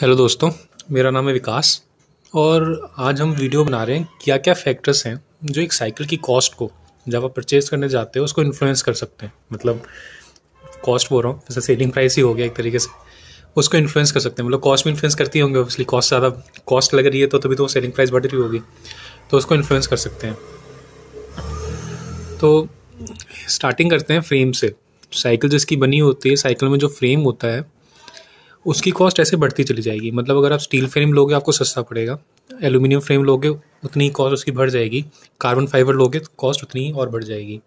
Hello दोस्तों मेरा नाम है विकास और आज हम वीडियो बना रहे हैं क्या क्या फैक्टर्स हैं जो एक साइकिल की कॉस्ट को जब आप परचेज करने जाते हो उसको इन्फ्लुएंस कर सकते हैं मतलब कॉस्ट बोल रहा हूँ जैसे सेलिंग प्राइस ही हो गया एक तरीके से उसको इन्फ्लुएंस कर सकते हैं मतलब कॉस्ट में इन्फ्लुएंस करती होंगे ऑब्वियसली कॉस्ट ज़्यादा कॉस्ट लग रही है तो तभी तो सेलिंग प्राइस बढ़ रही होगी तो उसको इन्फ्लुएंस कर सकते हैं तो स्टार्टिंग करते हैं फ्रेम से साइकिल जिसकी बनी होती है साइकिल में जो फ्रेम होता है उसकी कॉस्ट ऐसे बढ़ती चली जाएगी मतलब अगर आप स्टील फ्रेम लोगे आपको सस्ता पड़ेगा एलुमिनियम फ्रेम लोगे उतनी ही कॉस्ट उसकी बढ़ जाएगी कार्बन फाइबर लोगे तो कॉस्ट उतनी ही और बढ़ जाएगी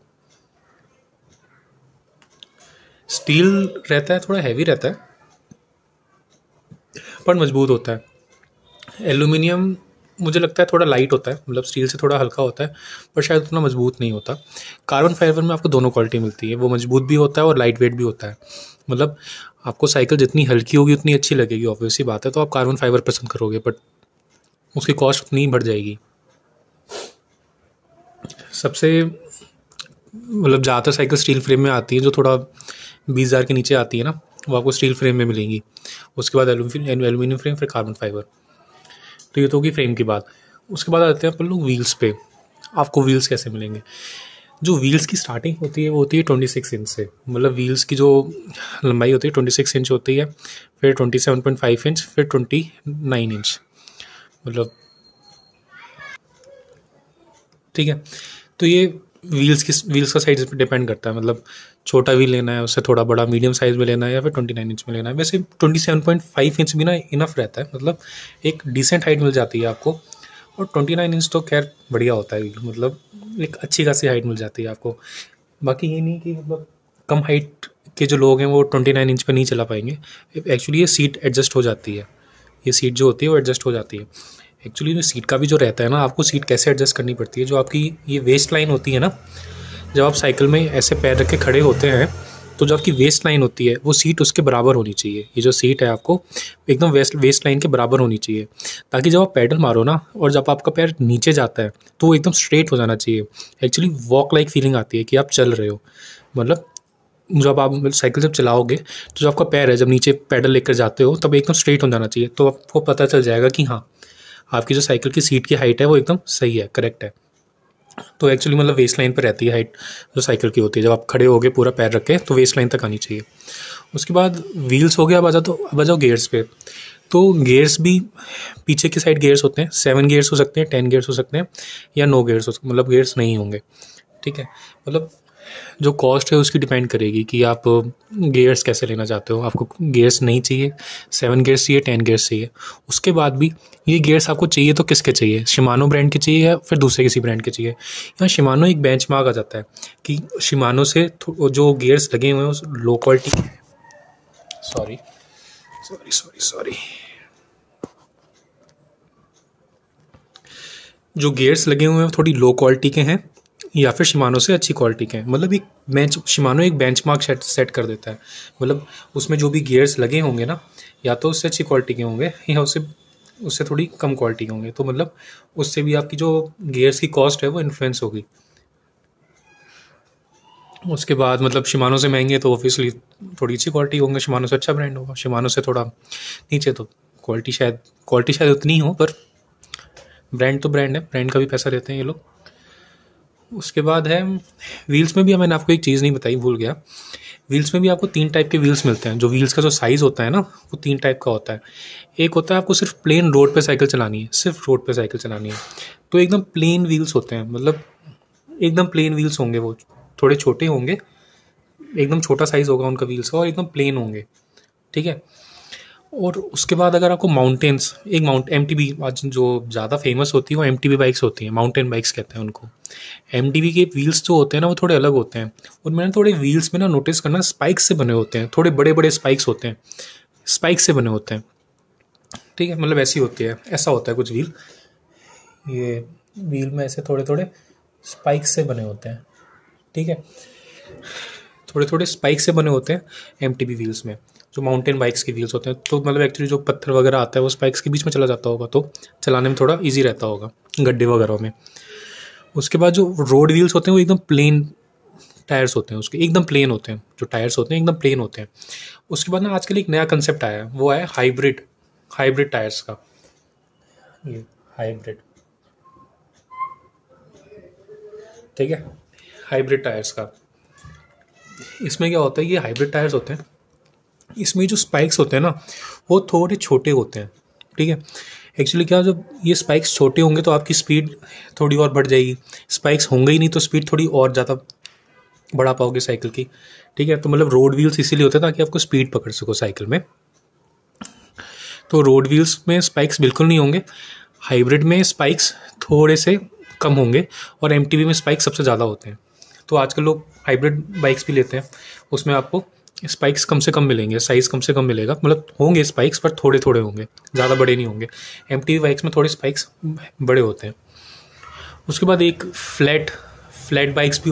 स्टील रहता है थोड़ा हैवी रहता है पर मजबूत होता है एलुमिनियम मुझे लगता है थोड़ा लाइट होता है मतलब स्टील से थोड़ा हल्का होता है पर शायद उतना मजबूत नहीं होता कार्बन फाइबर में आपको दोनों क्वालिटी मिलती है वो मजबूत भी होता है और लाइट वेट भी होता है मतलब आपको साइकिल जितनी हल्की होगी उतनी अच्छी लगेगी ऑब्वियसली बात है तो आप कार्बन फाइबर पसंद करोगे बट उसकी कॉस्ट उतनी ही बढ़ जाएगी सबसे मतलब ज़्यादातर साइकिल स्टील फ्रेम में आती है जो थोड़ा बीस हज़ार के नीचे आती है ना वो आपको स्टील फ्रेम में मिलेंगी उसके बाद एलुमिनियम फ्रेम फिर कार्बन फाइबर तो ये तो होगी फ्रेम की बात उसके बाद आते हैं अपन लोग व्हील्स पे आपको व्हील्स कैसे मिलेंगे जो व्हील्स की स्टार्टिंग होती है वो होती है ट्वेंटी सिक्स इंच से मतलब व्हील्स की जो लंबाई होती है ट्वेंटी सिक्स इंच होती है फिर twenty seven point five inch फिर ट्वेंटी नाइन इंच मतलब ठीक है तो ये व्हील्स की व्हील्स का साइज डिपेंड करता है मतलब छोटा व्हील लेना है उससे थोड़ा बड़ा मीडियम साइज़ में लेना है या फिर ट्वेंटी नाइन इंच में लेना है वैसे twenty seven point five inch भी ना इनफ रहता है मतलब एक डिसेंट हाइट मिल जाती है आपको और ट्वेंटी नाइन इंच तो खैर बढ़िया होता है मतलब एक अच्छी खासी हाइट मिल जाती है आपको बाकी ये नहीं कि मतलब कम हाइट के जो लोग हैं वो ट्वेंटी नाइन इंच पर नहीं चला पाएंगे एक्चुअली ये सीट एडजस्ट हो जाती है ये सीट जो होती है वो एडजस्ट हो जाती है एक्चुअली जो सीट का भी जो रहता है ना आपको सीट कैसे एडजस्ट करनी पड़ती है जो आपकी ये वेस्ट लाइन होती है ना जब आप साइकिल में ऐसे पैर रख के खड़े होते हैं तो जो आपकी वेस्ट लाइन होती है वो सीट उसके बराबर होनी चाहिए ये जो सीट है आपको एकदम वेस्ट वेस्ट लाइन के बराबर होनी चाहिए ताकि जब आप पैडल मारो ना और जब आपका पैर नीचे जाता है तो वो एकदम स्ट्रेट हो जाना चाहिए एक्चुअली वॉक लाइक फीलिंग आती है कि आप चल रहे हो मतलब जब आप साइकिल जब चलाओगे तो जो आपका पैर है जब नीचे पैडल लेकर जाते हो तब एकदम स्ट्रेट हो जाना चाहिए तो आपको पता चल जाएगा कि हाँ आपकी जो साइकिल की सीट की हाइट है वो एकदम सही है करेक्ट है तो एक्चुअली मतलब वेस्ट लाइन पर रहती है हाइट जो साइकिल की होती है जब आप खड़े हो गए पूरा पैर रखे तो वेस्ट लाइन तक आनी चाहिए उसके बाद व्हील्स हो गया अब आ जाओ तो अब आ जाओ गेयर्स पे तो गेयर्स भी पीछे की साइड गेयर्स होते हैं सेवन गेयर्स हो सकते हैं टेन गेयर्स हो सकते हैं या नो गेयर्स हो सकते मतलब गेयर्स नहीं होंगे ठीक है मतलब जो कॉस्ट है उसकी डिपेंड करेगी कि आप गेयर्स कैसे लेना चाहते हो आपको गेयर्स नहीं चाहिए सेवन गेयर्स चाहिए टेन गेयर्स चाहिए उसके बाद भी ये गेयर्स आपको चाहिए तो किसके चाहिए शिमानो ब्रांड के चाहिए या फिर दूसरे किसी ब्रांड के चाहिए यहाँ शिमानो एक बेंच आ जाता है कि शिमानो से जो गेयर्स लगे हुए हैं लो क्वालिटी के सॉरी सॉरी सॉरी सॉरी जो गेयर्स लगे हुए हैं थोड़ी लो क्वालिटी के हैं या फिर शिमानो से अच्छी क्वालिटी के हैं मतलब एक बेंच शिमानो एक मार्क सेट सेट कर देता है मतलब उसमें जो भी गियर्स लगे होंगे ना या तो उससे अच्छी क्वालिटी के होंगे या उससे उससे थोड़ी कम क्वालिटी के होंगे तो मतलब उससे भी आपकी जो गियर्स की कॉस्ट है वो इन्फ्लुएंस होगी उसके बाद मतलब शिमानो से महंगे तो ऑब्वियसली थोड़ी अच्छी क्वालिटी होंगे शिमानो से अच्छा ब्रांड होगा शिमानो से थोड़ा नीचे तो क्वालिटी शायद क्वालिटी शायद उतनी हो पर ब्रांड तो ब्रांड है ब्रांड का भी पैसा देते हैं ये लोग उसके बाद है व्हील्स में भी मैंने आपको एक चीज़ नहीं बताई भूल गया व्हील्स में भी आपको तीन टाइप के व्हील्स मिलते हैं जो व्हील्स का जो साइज़ होता है ना वो तीन टाइप का होता है एक होता है आपको सिर्फ प्लेन रोड पे साइकिल चलानी है सिर्फ रोड पे साइकिल चलानी है तो एकदम प्लेन व्हील्स होते हैं मतलब एकदम प्लेन व्हील्स होंगे वो थोड़े छोटे होंगे एकदम छोटा साइज़ होगा उनका व्हील्स का और एकदम प्लेन होंगे ठीक है और उसके बाद अगर आपको माउंटेन्स एक माउंट एम आज जो ज़्यादा फेमस होती है वो एम टी बाइक्स होती हैं माउंटेन बाइक्स कहते हैं उनको एम टी के व्हील्स जो होते हैं ना वो थोड़े अलग होते हैं और मैंने थोड़े व्हील्स में ना नोटिस करना स्पाइक्स से बने होते हैं थोड़े बड़े बड़े स्पाइक्स होते हैं स्पाइक से बने होते हैं ठीक है मतलब ऐसी होती है ऐसा होता है कुछ व्हील ये व्हील में ऐसे थोड़े थोड़े स्पाइक से बने होते हैं ठीक है थोड़े थोड़े स्पाइक से बने होते हैं एम व्हील्स में जो माउंटेन बाइक्स के व्हील्स होते हैं तो मतलब एक्चुअली जो पत्थर वगैरह आता है वो स्पाइक्स के बीच में चला जाता होगा तो चलाने में थोड़ा ईजी रहता होगा गड्ढे वगैरह में उसके बाद जो रोड व्हील्स होते हैं वो एकदम प्लेन टायर्स होते हैं उसके एकदम प्लेन होते हैं जो टायर्स होते हैं एकदम प्लेन होते हैं उसके बाद ना आजकल एक नया कंसेप्ट आया है वो है हाइब्रिड हाइब्रिड टायर्स का ये हाइब्रिड ठीक है हाइब्रिड टायर्स का इसमें क्या होता है ये हाइब्रिड टायर्स होते हैं इसमें जो स्पाइक्स होते हैं ना वो थोड़े छोटे होते हैं ठीक है एक्चुअली क्या जब ये स्पाइक्स छोटे होंगे तो आपकी स्पीड थोड़ी और बढ़ जाएगी स्पाइक्स होंगे ही नहीं तो स्पीड थोड़ी और ज़्यादा बढ़ा पाओगे साइकिल की ठीक है तो मतलब रोड व्हील्स इसीलिए होते हैं ताकि आपको स्पीड पकड़ सको साइकिल में तो रोड व्हील्स में स्पाइक्स बिल्कुल नहीं होंगे हाइब्रिड में स्पाइक्स थोड़े से कम होंगे और एम में स्पाइक सबसे ज़्यादा होते हैं तो आजकल लोग हाइब्रिड बाइक्स भी लेते हैं उसमें आपको स्पाइक्स कम से कम मिलेंगे साइज़ कम से कम मिलेगा मतलब होंगे स्पाइक्स पर थोड़े थोड़े होंगे ज़्यादा बड़े नहीं होंगे एम टी बाइक्स में थोड़े स्पाइक्स बड़े होते हैं उसके बाद एक फ्लैट फ्लैट बाइक्स भी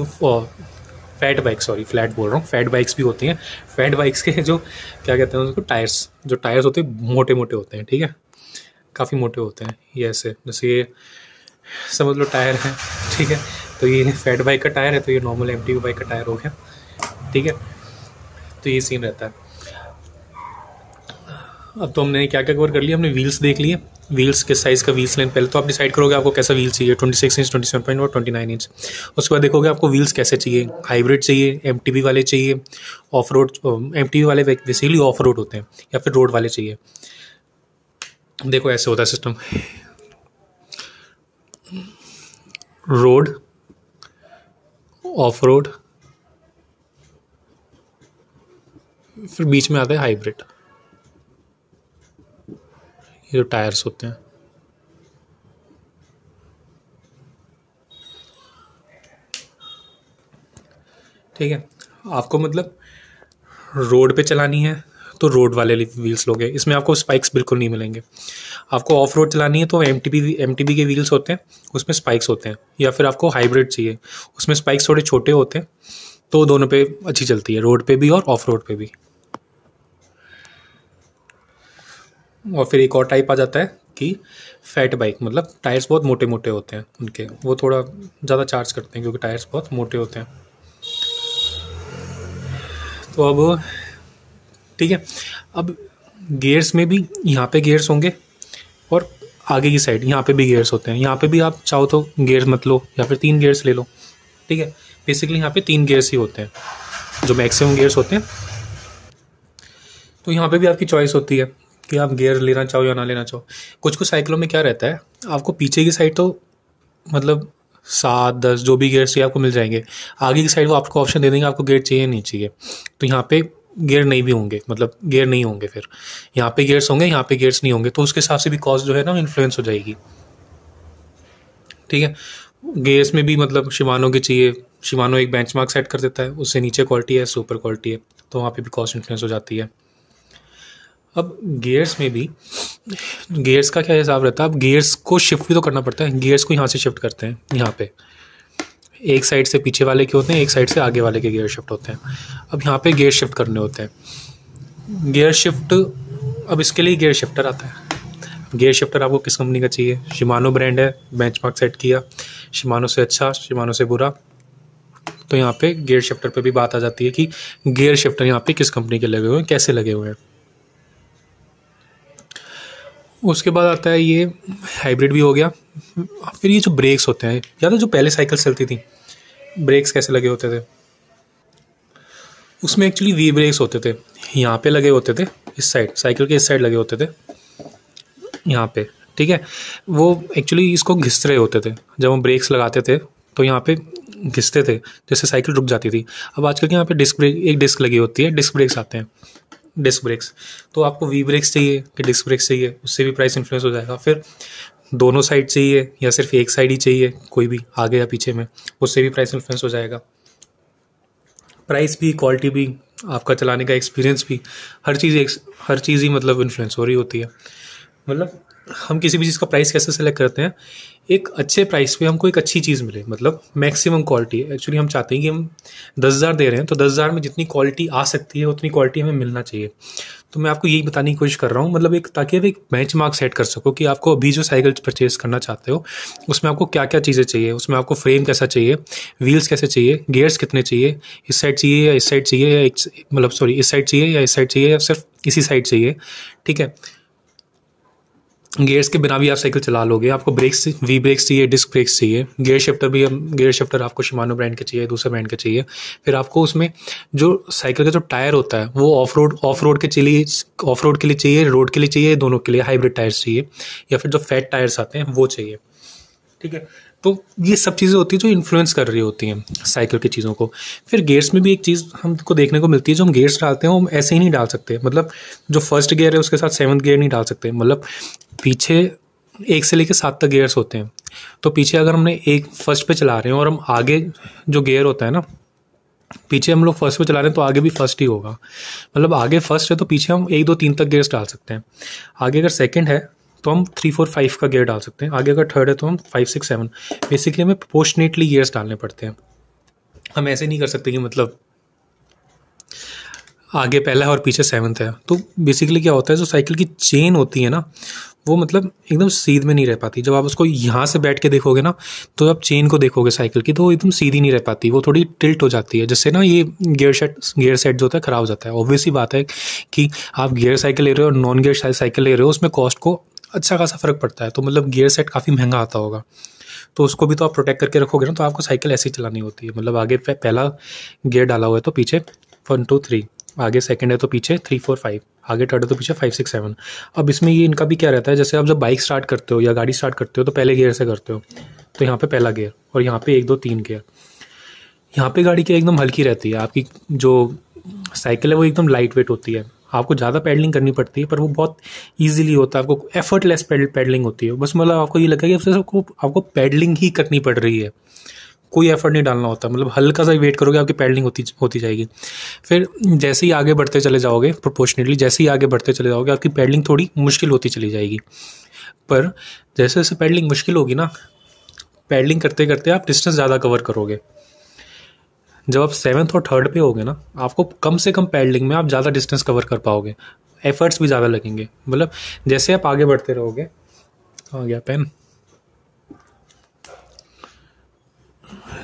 फैट बाइक सॉरी फ्लैट बोल रहा हूँ फैट बाइक्स भी होती हैं फैट बाइक्स के जो क्या कहते हैं उसको टायर्स जो टायर्स होते हैं मोटे मोटे होते हैं ठीक है काफ़ी मोटे होते हैं ये ऐसे जैसे ये समझ लो टायर है ठीक है तो ये फैट बाइक का टायर है तो ये नॉर्मल एम बाइक का टायर हो गया ठीक है तो ये सीन रहता है अब तो हमने क्या क्या कवर कर लिया हमने व्हील्स देख लिए व्हील्स किस साइज़ का व्हील्स लें पहले तो आप डिसाइड करोगे आपको कैसा व्हील चाहिए twenty six inch twenty seven point और ट्वेंटी नाइन इंच उसके बाद देखोगे आपको व्हील्स कैसे चाहिए हाइब्रिड चाहिए एम टी बी वाले चाहिए off road M T B वाले बेसिकली ऑफ रोड होते हैं या फिर रोड वाले चाहिए देखो ऐसे होता है सिस्टम रोड ऑफ रोड फिर बीच में आता है हाइब्रिड ये जो टायर्स होते हैं ठीक है आपको मतलब रोड पे चलानी है तो रोड वाले व्हील्स लोगे इसमें आपको स्पाइक्स बिल्कुल नहीं मिलेंगे आपको ऑफ रोड चलानी है तो एम टी के व्हील्स होते हैं उसमें स्पाइक्स होते हैं या फिर आपको हाइब्रिड चाहिए उसमें स्पाइक्स थोड़े छोटे होते हैं तो दोनों पे अच्छी चलती है रोड पे भी और ऑफ रोड पे भी और फिर एक और टाइप आ जाता है कि फैट बाइक मतलब टायर्स बहुत मोटे मोटे होते हैं उनके वो थोड़ा ज़्यादा चार्ज करते हैं क्योंकि टायर्स बहुत मोटे होते हैं तो अब ठीक है अब गेयर्स में भी यहाँ पे गेयर्स होंगे और आगे की साइड यहाँ पे भी गेयर्स होते हैं यहाँ पे भी आप चाहो तो गेयर्स मत लो या फिर तीन गेयर्स ले लो ठीक है बेसिकली यहाँ पे तीन गेयर्स ही होते हैं जो मैक्सिमम गेयर्स होते हैं तो यहाँ पे भी आपकी चॉइस होती है कि आप गेयर लेना चाहो या ना लेना चाहो कुछ कुछ साइकिलों में क्या रहता है आपको पीछे की साइड तो मतलब सात दस जो भी गेयर्स चाहिए आपको मिल जाएंगे आगे की साइड वो आपको ऑप्शन दे देंगे आपको गेयर चाहिए नहीं चाहिए तो यहाँ पे गेयर नहीं भी होंगे मतलब गेयर नहीं होंगे फिर यहाँ पे गेयर्स होंगे यहाँ पे गेयर्स नहीं होंगे तो उसके हिसाब से भी कॉस्ट जो है ना इन्फ्लुएंस हो जाएगी ठीक है गेयर्स में भी मतलब शिवानो के चाहिए शिमानो एक बेंच सेट कर देता है उससे नीचे क्वालिटी है सुपर क्वालिटी है तो वहाँ पे भी कॉस्ट इन्फ्लुएंस हो जाती है अब गेयर्स में भी गेयर्स का क्या हिसाब रहता है अब गेयर्स को शिफ्ट भी तो करना पड़ता है गेयर्स को यहाँ से शिफ्ट करते हैं यहाँ पे एक साइड से पीछे वाले के होते हैं एक साइड से आगे वाले के गेयर शिफ्ट होते हैं अब यहाँ पे गेयर शिफ्ट करने होते हैं गेयर शिफ्ट अब इसके लिए गेयर शिफ्टर आता है गेयर शिफ्टर आपको किस कंपनी का चाहिए शिमानो ब्रांड है बेंच सेट किया शिमानो से अच्छा शिमानो से बुरा तो यहाँ पे गेयर शिफ्टर पे भी बात आ जाती है कि गेयर शिफ्टर यहाँ पे किस कंपनी के लगे हुए हैं कैसे लगे हुए हैं उसके बाद आता है ये हाइब्रिड भी हो गया फिर ये जो ब्रेक्स होते हैं याद है जो पहले साइकिल चलती थी ब्रेक्स कैसे लगे होते थे उसमें एक्चुअली वी ब्रेक्स होते थे यहाँ पे लगे होते थे इस साइड साइकिल के इस साइड लगे होते थे यहाँ पे ठीक है वो एक्चुअली इसको घिस रहे होते थे जब हम ब्रेक्स लगाते थे तो यहाँ पे घिसते थे जैसे साइकिल रुक जाती थी अब आजकल के यहाँ पे डिस्क ब्रेक एक डिस्क लगी होती है डिस्क ब्रेक्स आते हैं डिस्क ब्रेक्स तो आपको वी ब्रेक्स चाहिए कि डिस्क ब्रेक्स चाहिए उससे भी प्राइस इन्फ्लुएंस हो जाएगा फिर दोनों साइड चाहिए या सिर्फ एक साइड ही चाहिए कोई भी आगे या पीछे में उससे भी प्राइस इन्फ्लुएंस हो जाएगा प्राइस भी क्वालिटी भी आपका चलाने का एक्सपीरियंस भी हर चीज़ हर चीज़ ही मतलब इन्फ्लुएंस हो रही होती है मतलब हम किसी भी चीज़ का प्राइस कैसे सेलेक्ट करते हैं एक अच्छे प्राइस पे हमको एक अच्छी चीज़ मिले मतलब मैक्सिमम क्वालिटी एक्चुअली हम चाहते हैं कि हम दस हज़ार दे रहे हैं तो दस हज़ार में जितनी क्वालिटी आ सकती है उतनी क्वालिटी हमें मिलना चाहिए तो मैं आपको यही बताने की कोशिश कर रहा हूँ मतलब एक ताकि आप एक बेंच मार्क सेट कर सको कि आपको अभी जो साइकिल परचेज करना चाहते हो उसमें आपको क्या क्या चीज़ें चाहिए उसमें आपको फ्रेम कैसा चाहिए व्हील्स कैसे चाहिए गेयर्स कितने चाहिए इस साइड चाहिए या इस साइड चाहिए या मतलब सॉरी इस साइड चाहिए या इस मतलब साइड चाहिए या सिर्फ इसी साइड चाहिए ठीक है गियर्स के बिना भी आप साइकिल चला लोगे आपको ब्रेक्स वी ब्रेक्स चाहिए डिस्क ब्रेक्स चाहिए गियर शिफ्टर भी गियर शिफ्टर आपको शिमानो ब्रांड के चाहिए दूसरे ब्रांड के चाहिए फिर आपको उसमें जो साइकिल का जो टायर होता है वो ऑफ रोड ऑफ रोड के लिए ऑफ रोड के लिए चाहिए रोड के लिए चाहिए दोनों के लिए हाइब्रिड टायर्स चाहिए या फिर जो फैट टायर्स आते हैं वो चाहिए ठीक है तो ये सब चीज़ें होती हैं जो इन्फ्लुएंस कर रही होती हैं साइकिल की चीज़ों को फिर गेयर्स में भी एक चीज़ हमको देखने को मिलती है जो हम गेयर्स डालते हैं हम ऐसे ही नहीं डाल सकते मतलब जो फर्स्ट गेयर है उसके साथ सेवन्थ गेयर नहीं डाल सकते मतलब पीछे एक से लेकर सात तक गेयर्स होते हैं तो पीछे अगर हमने एक फर्स्ट पे चला रहे हैं और हम आगे जो गेयर होता है ना पीछे हम लोग फर्स्ट पे चला रहे हैं तो आगे भी फर्स्ट ही होगा मतलब आगे फर्स्ट है तो पीछे हम एक दो तीन तक गेयर्स डाल सकते हैं आगे अगर सेकंड है तो हम थ्री फोर फाइव का गेयर डाल सकते हैं आगे अगर थर्ड है तो हम फाइव सिक्स सेवन बेसिकली हमें प्रोपोर्शनेटली गेयर्स डालने पड़ते हैं हम ऐसे नहीं कर सकते कि मतलब आगे पहला है और पीछे सेवन्थ है तो बेसिकली क्या होता है जो साइकिल की चेन होती है ना वो मतलब एकदम सीध में नहीं रह पाती जब आप उसको यहाँ से बैठ के देखोगे ना तो आप चेन को देखोगे साइकिल की तो वो एकदम सीधी नहीं रह पाती वो थोड़ी टिल्ट हो जाती है जिससे ना ये गियर सेट गियर सेट जो होता है ख़राब हो जाता है ऑब्वियसली बात है कि आप गियर साइकिल ले रहे हो और नॉन गियर साइकिल ले रहे हो उसमें कॉस्ट को अच्छा खासा फ़र्क पड़ता है तो मतलब गियर सेट काफ़ी महंगा आता होगा तो उसको भी तो आप प्रोटेक्ट करके रखोगे ना तो आपको साइकिल ऐसे ही चलानी होती है मतलब आगे पहला गियर डाला हुआ है तो पीछे वन टू थ्री आगे सेकंड है तो पीछे थ्री फोर फाइव आगे थर्ड है तो पीछे फाइव सिक्स सेवन अब इसमें ये इनका भी क्या रहता है जैसे आप जब बाइक स्टार्ट करते हो या गाड़ी स्टार्ट करते हो तो पहले गियर से करते हो तो यहाँ पे पहला गियर और यहाँ पे एक दो तीन गियर यहाँ पे गाड़ी की एकदम हल्की रहती है आपकी जो साइकिल है वो एकदम लाइट वेट होती है आपको ज़्यादा पेडलिंग करनी पड़ती है पर वो बहुत ईजिली होता है आपको एफर्टलेस पेडलिंग होती है बस मतलब आपको ये है कि आपको आपको पैडलिंग ही करनी पड़ रही है कोई एफर्ट नहीं डालना होता मतलब हल्का सा वेट करोगे आपकी पैडलिंग होती होती जाएगी फिर जैसे ही आगे बढ़ते चले जाओगे प्रोपोर्शनेटली जैसे ही आगे बढ़ते चले जाओगे आपकी पैडलिंग थोड़ी मुश्किल होती चली जाएगी पर जैसे जैसे पैडलिंग मुश्किल होगी ना पैडलिंग करते करते आप डिस्टेंस ज़्यादा कवर करोगे जब आप सेवन्थ और थर्ड पे होगे ना आपको कम से कम पैडलिंग में आप ज़्यादा डिस्टेंस कवर कर पाओगे एफर्ट्स भी ज़्यादा लगेंगे मतलब जैसे आप आगे बढ़ते रहोगे आ गया पेन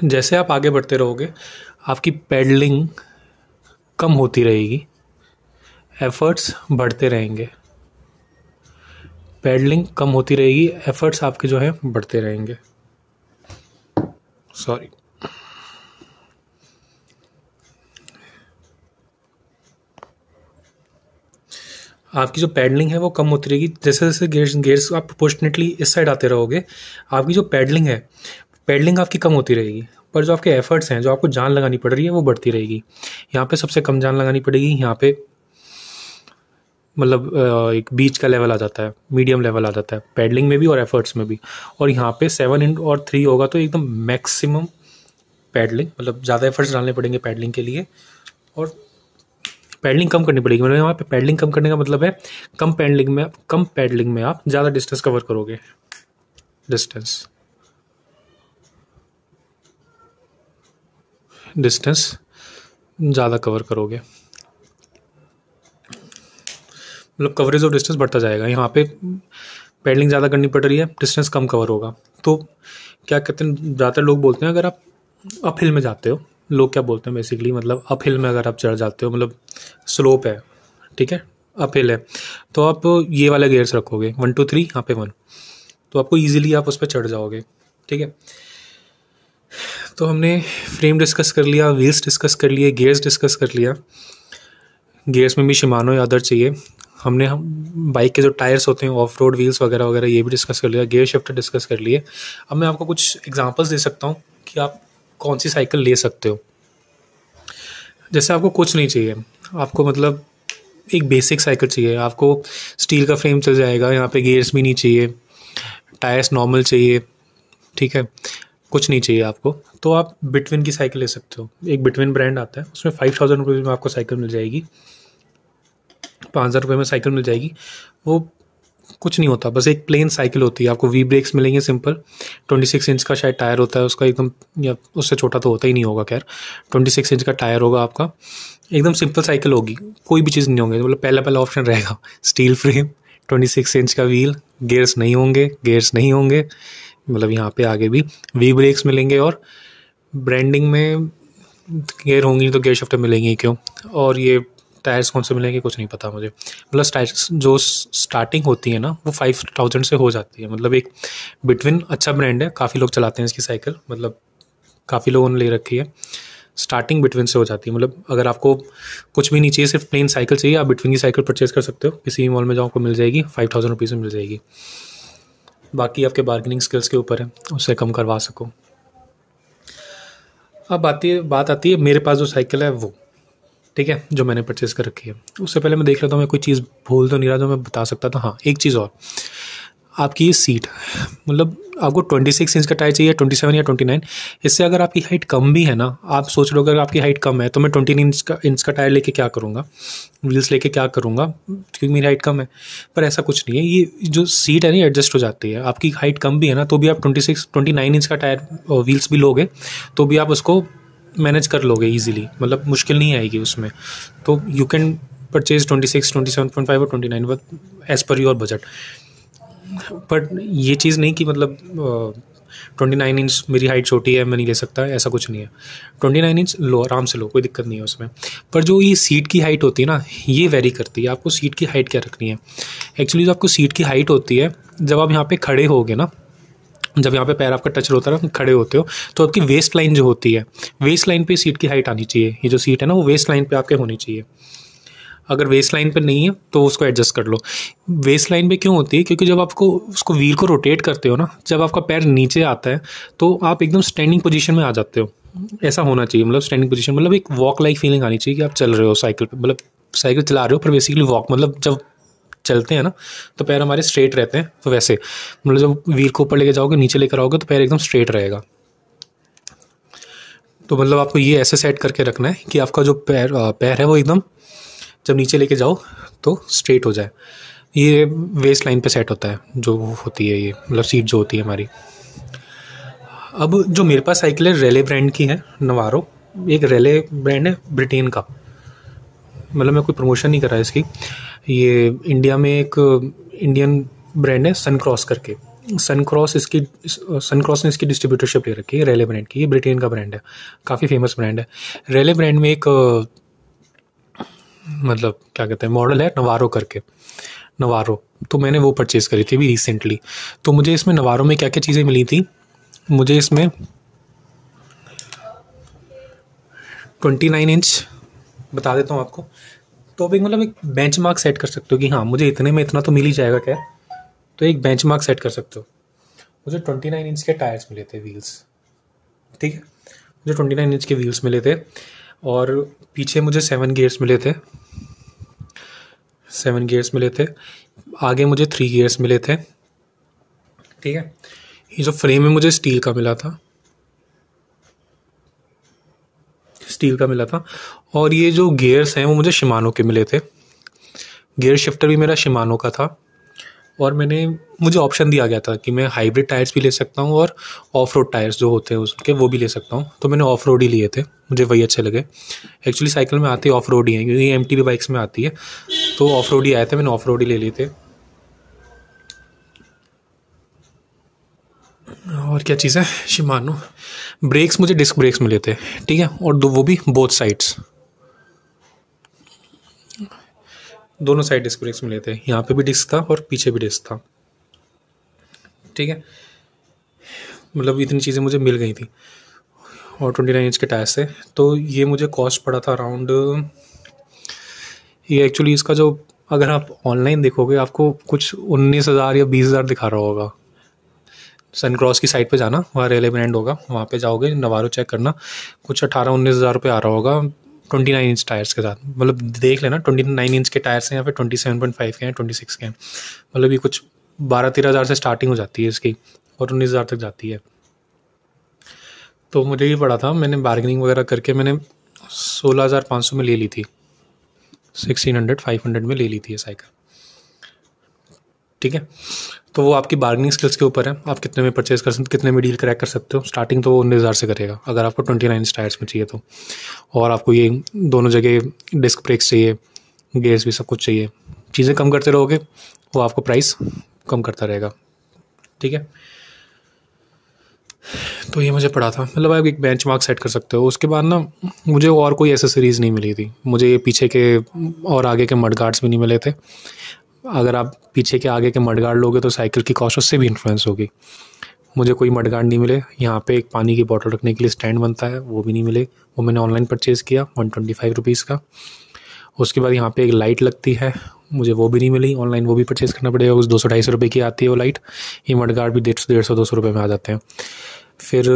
जैसे आप आगे बढ़ते रहोगे आपकी पैडलिंग कम होती रहेगी एफर्ट्स बढ़ते रहेंगे पैडलिंग कम होती रहेगी एफर्ट्स आपके जो है बढ़ते रहेंगे सॉरी आपकी जो पैडलिंग है वो कम होती रहेगी जैसे जैसे गेयर्स गेयर्स आप प्रोपोर्शनेटली इस साइड आते रहोगे आपकी जो पैडलिंग है पैडलिंग आपकी कम होती रहेगी पर जो आपके एफर्ट्स हैं जो आपको जान लगानी पड़ रही है वो बढ़ती रहेगी यहाँ पे सबसे कम जान लगानी पड़ेगी यहाँ पे मतलब एक बीच का लेवल आ जाता है मीडियम लेवल आ जाता है पैडलिंग में भी और एफर्ट्स में भी और यहाँ पे सेवन इंट और थ्री होगा तो एकदम मैक्सिमम पैडलिंग मतलब ज़्यादा एफर्ट्स डालने पड़ेंगे पैडलिंग के लिए और पैडलिंग कम करनी पड़ेगी मतलब यहाँ पे पैडलिंग कम करने का मतलब है कम पैडलिंग में कम पैडलिंग में आप ज़्यादा डिस्टेंस कवर करोगे डिस्टेंस डिस्टेंस ज़्यादा कवर करोगे मतलब कवरेज ऑफ डिस्टेंस बढ़ता जाएगा यहाँ पे पैडलिंग ज़्यादा करनी पड़ रही है डिस्टेंस कम कवर होगा तो क्या कहते हैं ज़्यादातर लोग बोलते हैं अगर आप अप हिल में जाते हो लोग क्या बोलते हैं बेसिकली मतलब अप हिल में अगर आप चढ़ जाते हो मतलब स्लोप है ठीक है अप हिल है तो आप ये वाले गेयर्स रखोगे वन टू थ्री यहाँ पे वन तो आपको ईजिली आप उस पर चढ़ जाओगे ठीक है तो हमने फ्रेम डिस्कस कर लिया व्हील्स डिस्कस कर लिए गेयर्स डिस्कस कर लिया गेयर्स में भी शिमानो या अदर चाहिए हमने हम बाइक के जो टायर्स होते हैं ऑफ रोड व्हील्स वगैरह वगैरह ये भी डिस्कस कर लिया गेयर शिफ्ट डिस्कस कर लिए अब मैं आपको कुछ एग्जांपल्स दे सकता हूँ कि आप कौन सी साइकिल ले सकते हो जैसे आपको कुछ नहीं चाहिए आपको मतलब एक बेसिक साइकिल चाहिए आपको स्टील का फ्रेम चल जाएगा यहाँ पे गेयर्स भी नहीं चाहिए टायर्स नॉर्मल चाहिए ठीक है कुछ नहीं चाहिए आपको तो आप बिटविन की साइकिल ले सकते हो एक बिटविन ब्रांड आता है उसमें फाइव थाउजेंड रुपीज़ में आपको साइकिल मिल जाएगी पाँच हज़ार रुपये में साइकिल मिल जाएगी वो कुछ नहीं होता बस एक प्लेन साइकिल होती है आपको वी ब्रेक्स मिलेंगे सिंपल 26 इंच का शायद टायर होता है उसका एकदम या उससे छोटा तो होता ही नहीं होगा खैर 26 इंच का टायर होगा आपका एकदम सिंपल साइकिल होगी कोई भी चीज़ नहीं होंगे मतलब पहला पहला ऑप्शन रहेगा स्टील फ्रेम 26 इंच का व्हील गेयर्स नहीं होंगे गेयर्स नहीं होंगे मतलब यहाँ पर आगे भी वी ब्रेक्स मिलेंगे और ब्रांडिंग में गेयर होंगी तो गेयर शिफ्ट मिलेंगी क्यों और ये टायर्स कौन से मिलेंगे कुछ नहीं पता मुझे प्लस मतलब टायर्स जो स्टार्टिंग होती है ना वो फाइव थाउजेंड से हो जाती है मतलब एक बिटविन अच्छा ब्रांड है काफ़ी लोग चलाते हैं इसकी साइकिल मतलब काफ़ी लोगों ने ले रखी है स्टार्टिंग बिटविन से हो जाती है मतलब अगर आपको कुछ भी नहीं चाहिए सिर्फ प्लेन साइकिल चाहिए आप बिटविन की साइकिल परचेज कर सकते हो किसी भी मॉल में जाओ आपको मिल जाएगी फाइव थाउजेंड रुपीज़ में मिल जाएगी बाकी आपके बार्गेनिंग स्किल्स के ऊपर है उससे कम करवा सको अब आती है बात आती है मेरे पास जो साइकिल है वो ठीक है जो मैंने परचेज़ कर रखी है उससे पहले मैं देख लेता हूँ मैं कोई चीज़ भूल तो नहीं रहा जो मैं बता सकता था हाँ एक चीज़ और आपकी ये सीट मतलब आपको 26 इंच का टायर चाहिए 27 या 29 इससे अगर आपकी हाइट कम भी है ना आप सोच रहे हो अगर आपकी हाइट कम है तो मैं 29 इंच का इंच का टायर लेके क्या करूँगा व्हील्स लेके क्या करूँगा क्योंकि मेरी हाइट कम है पर ऐसा कुछ नहीं है ये जो सीट है ना एडजस्ट हो जाती है आपकी हाइट कम भी है ना तो भी आप ट्वेंटी सिक्स इंच का टायर व्हील्स भी लोगे तो भी आप उसको मैनेज कर लोगे इजीली मतलब मुश्किल नहीं आएगी उसमें तो you can purchase twenty six twenty seven point five और twenty nine as per your budget but ये चीज़ नहीं कि मतलब ट्वेंटी नाइन इंच मेरी हाइट छोटी है मैं नहीं ले सकता ऐसा कुछ नहीं है ट्वेंटी नाइन इंच लो आराम से लो कोई दिक्कत नहीं है उसमें पर जो ये सीट की हाइट होती है ना ये वेरी करती है आपको सीट की हाइट क्या रखनी है एक्चुअली जो आपको सीट की हाइट होती है जब आप यहाँ पे खड़े होगे ना जब यहाँ पे पैर आपका टच होता है खड़े होते हो तो आपकी वेस्ट लाइन जो होती है वेस्ट लाइन पे सीट की हाइट आनी चाहिए ये जो सीट है ना वो वेस्ट लाइन पे आपके होनी चाहिए अगर वेस्ट लाइन पर नहीं है तो उसको एडजस्ट कर लो वेस्ट लाइन पे क्यों होती है क्योंकि जब आपको उसको व्हील को रोटेट करते हो ना जब आपका पैर नीचे आता है तो आप एकदम स्टैंडिंग पोजीशन में आ जाते हो ऐसा होना चाहिए मतलब स्टैंडिंग पोजिशन मतलब एक वॉक लाइक फीलिंग आनी चाहिए कि आप चल रहे हो साइकिल पर मतलब साइकिल चला रहे हो पर बेसिकली वॉक मतलब जब चलते हैं ना तो पैर हमारे स्ट्रेट रहते हैं तो वैसे मतलब जब व्हील को ऊपर लेके जाओगे नीचे लेकर आओगे तो पैर एकदम स्ट्रेट रहेगा तो मतलब आपको ये ऐसे सेट करके रखना है कि आपका जो पैर पैर है वो एकदम जब नीचे लेके जाओ तो स्ट्रेट हो जाए ये वेस्ट लाइन पे सेट होता है जो होती है ये मतलब सीट जो होती है हमारी अब जो मेरे पास साइकिल है रेले ब्रांड की है नवारो एक रेले ब्रांड है ब्रिटेन का मतलब मैं कोई प्रमोशन नहीं कर रहा इसकी ये इंडिया में एक इंडियन uh, ब्रांड है सन क्रॉस करके सन क्रॉस इसकी सन क्रॉस uh, ने इसकी डिस्ट्रीब्यूटरशिप ले रखी है रेले ब्रांड की ये ब्रिटेन का ब्रांड है काफ़ी फेमस ब्रांड है रेले ब्रांड में एक uh, मतलब क्या कहते हैं मॉडल है नवारो करके नवारो तो मैंने वो परचेज़ करी थी अभी रिसेंटली तो मुझे इसमें नवारो में क्या क्या चीज़ें मिली थी मुझे इसमें ट्वेंटी नाइन इंच बता देता हूँ आपको तो आप एक मतलब एक बेंच मार्क सेट कर सकते हो कि हाँ मुझे इतने में इतना तो मिल ही जाएगा क्या तो एक बेंच मार्क सेट कर सकते हो मुझे ट्वेंटी नाइन इंच के टायर्स मिले थे व्हील्स ठीक है मुझे ट्वेंटी नाइन इंच के व्हील्स मिले थे और पीछे मुझे सेवन गेयर्स मिले थे सेवन गेयर्स मिले थे आगे मुझे थ्री गेयर्स मिले थे ठीक है ये जो फ्रेम है मुझे स्टील का मिला था स्टील का मिला था और ये जो गेयर्स हैं वो मुझे शिमानो के मिले थे गेयर शिफ्टर भी मेरा शिमानो का था और मैंने मुझे ऑप्शन दिया गया था कि मैं हाइब्रिड टायर्स भी ले सकता हूँ और ऑफ रोड टायर्स जो होते हैं उसके वो भी ले सकता हूँ तो मैंने ऑफ रोड ही लिए थे मुझे वही अच्छे लगे एक्चुअली साइकिल में आती ऑफ रोड ही हैं क्योंकि एम टी बाइक्स में आती है तो ऑफ रोड ही आए थे मैंने ऑफ रोड ही ले लिए थे और क्या चीज़ है शिमानो ब्रेक्स मुझे डिस्क ब्रेक्स मिले थे ठीक है और दो वो भी बोथ साइड्स दोनों साइड डिस्क ब्रेक्स मिले थे यहाँ पे भी डिस्क था और पीछे भी डिस्क था ठीक है मतलब इतनी चीज़ें मुझे मिल गई थी और ट्वेंटी नाइन इंच के टायर से तो ये मुझे कॉस्ट पड़ा था अराउंड ये एक्चुअली इसका जो अगर आप ऑनलाइन देखोगे आपको कुछ उन्नीस हज़ार या बीस हज़ार दिखा रहा होगा सन क्रॉस की साइड पे जाना वहाँ रेलवे ब्रांड होगा वहाँ पे जाओगे नवारो चेक करना कुछ अठारह उन्नीस हज़ार रुपये आ रहा होगा ट्वेंटी नाइन इंच टायर्स के साथ मतलब देख लेना ट्वेंटी नाइन इंच के टायर्स हैं या फिर ट्वेंटी सेवन पॉइंट फाइव के हैं ट्वेंटी सिक्स के हैं मतलब ये कुछ बारह तेरह हज़ार से स्टार्टिंग हो जाती है इसकी और उन्नीस हज़ार तक जाती है तो मुझे ये पड़ा था मैंने बार्गेनिंग वगैरह करके मैंने सोलह हज़ार पाँच सौ में ले ली थी सिक्सटीन हंड्रेड फाइव हंड्रेड में ले ली थी ये साइकिल ठीक है तो वो आपकी बार्गनिंग स्किल्स के ऊपर है आप कितने में परचेज कर सकते कितने में डील क्रैक कर सकते हो स्टार्टिंग तो उन्नीस हज़ार से करेगा अगर आपको ट्वेंटी नाइन स्टायर्स में चाहिए तो और आपको ये दोनों जगह डिस्क ब्रेक्स चाहिए गेयर्स भी सब कुछ चाहिए चीज़ें कम करते रहोगे वो आपको प्राइस कम करता रहेगा ठीक है तो ये मुझे पढ़ा था मतलब आप एक बेंच मार्क सेट कर सकते हो उसके बाद ना मुझे और कोई एसेसरीज़ नहीं मिली थी मुझे ये पीछे के और आगे के मड गार्ड्स भी नहीं मिले थे अगर आप पीछे के आगे के मडगार्ड लोगे तो साइकिल की कॉस्ट उससे भी इन्फ्लुएंस होगी मुझे कोई मडगार्ड नहीं मिले यहाँ पे एक पानी की बॉटल रखने के लिए स्टैंड बनता है वो भी नहीं मिले वो मैंने ऑनलाइन परचेज़ किया वन ट्वेंटी फाइव रुपीज़ का उसके बाद यहाँ पे एक लाइट लगती है मुझे वो भी नहीं मिली ऑनलाइन वो भी परचेज़ करना पड़ेगा उस दो सौ ढाई सौ रुपये की आती है वो लाइट ये मडगार्ड भी डेढ़ सौ डेढ़ सौ दो सौ रुपये में आ जाते हैं फिर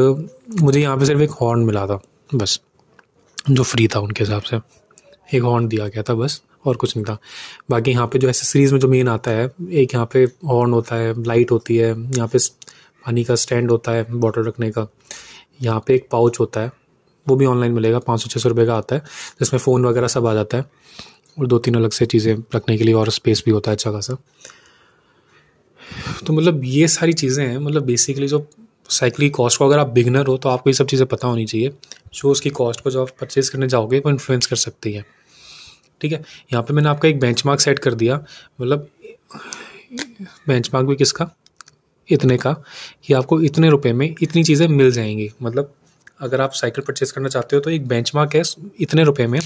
मुझे यहाँ पर सिर्फ एक हॉर्न मिला था बस जो फ्री था उनके हिसाब से एक हॉर्न दिया गया था बस और कुछ नहीं था बाकी यहाँ पे जो एसेसरीज़ में जो मेन आता है एक यहाँ पे हॉर्न होता है लाइट होती है यहाँ पे पानी का स्टैंड होता है बॉटल रखने का यहाँ पे एक पाउच होता है वो भी ऑनलाइन मिलेगा पाँच सौ छः सौ रुपये का आता है जिसमें फ़ोन वगैरह सब आ जाता है और दो तीन अलग से चीज़ें रखने के लिए और स्पेस भी होता है अच्छा खासा तो मतलब ये सारी चीज़ें हैं मतलब बेसिकली जो साइकिल की कॉस्ट को अगर आप बिगनर हो तो आपको ये सब चीज़ें पता होनी चाहिए जो उसकी कॉस्ट को जो आप परचेज़ करने जाओगे वो इन्फ्लुएंस कर सकती है ठीक है यहाँ पे मैंने आपका एक बेंचमार्क सेट कर दिया मतलब बेंचमार्क भी किसका इतने का कि आपको इतने रुपए में इतनी चीज़ें मिल जाएंगी मतलब अगर आप साइकिल परचेज करना चाहते हो तो एक मार्क है इतने रुपए में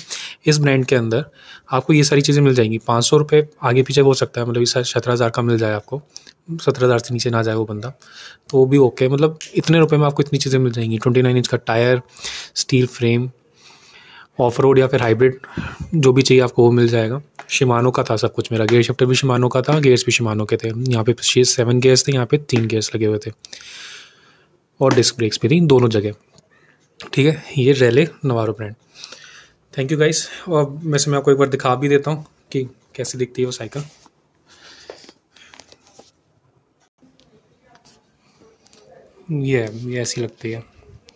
इस ब्रांड के अंदर आपको ये सारी चीज़ें मिल जाएंगी पाँच सौ रुपये आगे पीछे हो सकता है मतलब इस सत्रह हज़ार का मिल जाए आपको सत्रह हज़ार से नीचे ना जाए वो बंदा तो वो भी ओके मतलब इतने रुपए में आपको इतनी चीज़ें मिल जाएंगी ट्वेंटी नाइन इंच का tyre steel frame off road या फिर हाइब्रिड जो भी चाहिए आपको वो मिल जाएगा शिमानो का था सब कुछ मेरा गेयर शिफ्टर भी शिमानो का था गेयर्स भी शिमानो के थे यहाँ पे छः सेवन गेयर्स थे यहाँ पे तीन गेयर्स लगे हुए थे और डिस्क ब्रेक्स भी थी दोनों जगह ठीक है ये Raleigh Navarro brand thank you guys और मैं मैं आपको एक बार दिखा भी देता हूँ कि कैसे दिखती है वो साइकिल ये ये ऐसी लगती है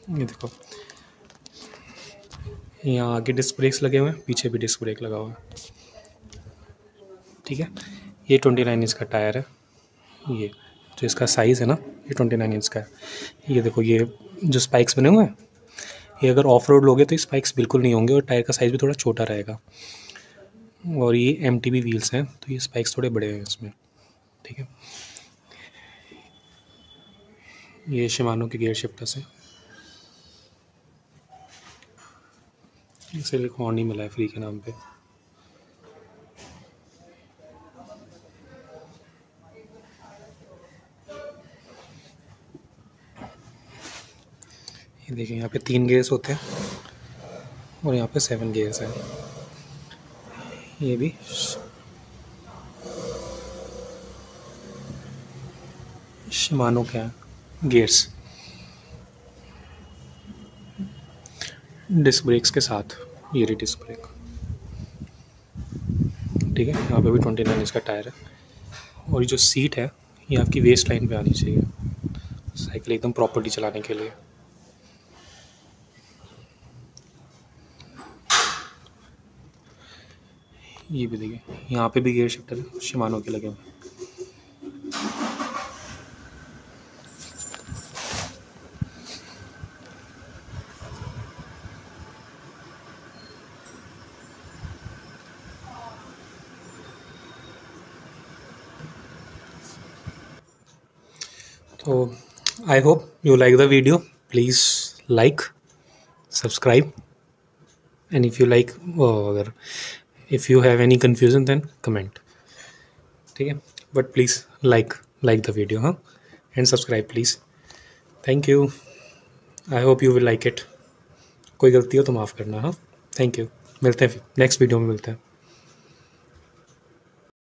ये देखो यहाँ आगे डिस्क ब्रेक्स लगे हुए हैं पीछे भी डिस्क ब्रेक लगा हुआ है ठीक है ये ट्वेंटी नाइन इंच का टायर है ये जो इसका साइज़ है ना ये ट्वेंटी नाइन इंच का है ये देखो ये जो स्पाइक्स बने हुए हैं ये अगर ऑफ रोड लोगे तो स्पाइक्स बिल्कुल नहीं होंगे और टायर का साइज़ भी थोड़ा छोटा रहेगा और ये एम टी व्हील्स हैं तो ये स्पाइक्स थोड़े बड़े हैं इसमें ठीक है ये शिमानो के गेयर शिफ्टर्स हैं इसे रिकॉर्ड नहीं मिला है फ्री के नाम पे ये देखिए यहाँ पे तीन गेयर्स होते हैं और यहाँ पे सेवन गेयर्स हैं ये भी शिमानो के हैं गेयर्स डिस्क ब्रेक्स के साथ ये रही डिस्क ब्रेक ठीक है यहाँ पे भी ट्वेंटी नाइन इसका टायर है और ये जो सीट है ये आपकी वेस्ट लाइन पे आनी चाहिए साइकिल एकदम प्रॉपर्टी चलाने के लिए ये भी देखिए यहाँ पे भी गेयर शिफ्टर शिमानों के लगे हुए हैं I hope you like the video. Please like, subscribe, and if you like or if you have any confusion, then comment. ठीक है but please like like the video हाँ and subscribe please thank you I hope you will like it कोई गलती हो तो माफ़ करना हाँ थैंक यू मिलते हैं नेक्स्ट वीडियो में मिलते हैं